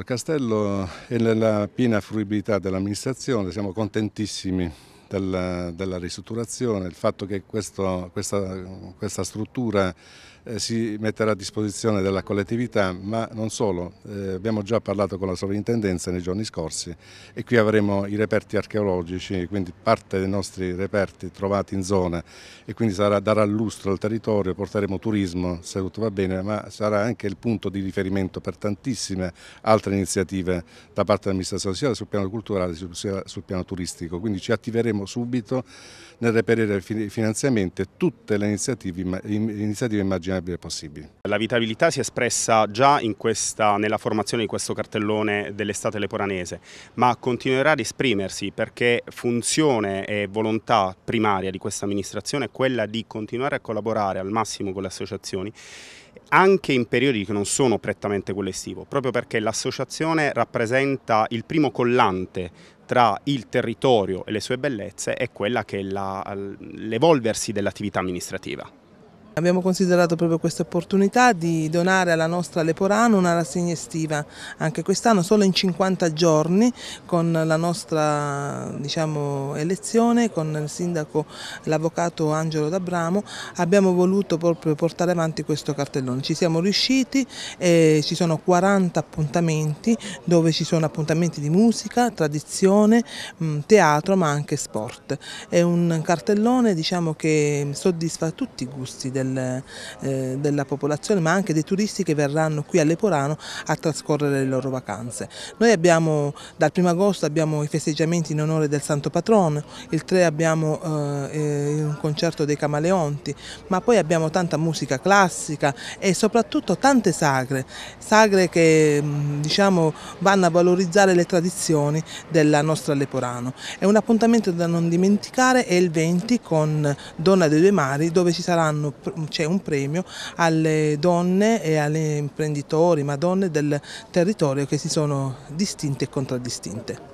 Il castello è nella piena fruibilità dell'amministrazione, siamo contentissimi del, della ristrutturazione, il fatto che questo, questa, questa, struttura eh, si metterà a disposizione della collettività, ma non solo, eh, abbiamo già parlato con la sovrintendenza nei giorni scorsi e qui avremo i reperti archeologici, quindi parte dei nostri reperti trovati in zona e quindi sarà, darà lustro al territorio, porteremo turismo, se tutto va bene, ma sarà anche il punto di riferimento per tantissime altre iniziative da parte dell'amministrazione sociale sul piano culturale, sul, sul piano turistico, quindi ci attiveremo dobbiamo subito nel reperire finanziamenti tutte le iniziative, immaginabili possibili. La vitabilità si è espressa già questa, nella formazione di questo cartellone dell'estate leporanese, ma continuerà ad esprimersi perché funzione e volontà primaria di questa amministrazione è quella di continuare a collaborare al massimo con le associazioni anche in periodi che non sono prettamente quello estivo, proprio perché l'associazione rappresenta il primo collante tra il territorio e le sue bellezze è quella che è l'evolversi dell'attività amministrativa. Abbiamo considerato proprio questa opportunità di donare alla nostra Leporano una rassegna estiva, anche quest'anno solo in 50 giorni con la nostra diciamo, elezione, con il sindaco, l'avvocato Angelo D'Abramo, abbiamo voluto proprio portare avanti questo cartellone. Ci siamo riusciti, e ci sono 40 appuntamenti dove ci sono appuntamenti di musica, tradizione, mm, teatro ma anche sport. È un cartellone diciamo, che soddisfa tutti i gusti del, eh, della popolazione ma anche dei turisti che verranno qui a Leporano a trascorrere le loro vacanze. Noi abbiamo dal 1 agosto abbiamo i festeggiamenti in onore del Santo Patrono, il 3 abbiamo eh, un eh, concerto dei Camaleonti, ma poi abbiamo tanta musica classica e soprattutto tante sagre, sagre che mm, diciamo, vanno a valorizzare le tradizioni della nostra Leporano. È un appuntamento da non dimenticare, è il 20 con Donna dei Due Mari dove ci saranno c'è un premio alle donne e agli imprenditori, ma donne del territorio che si sono distinte e contraddistinte.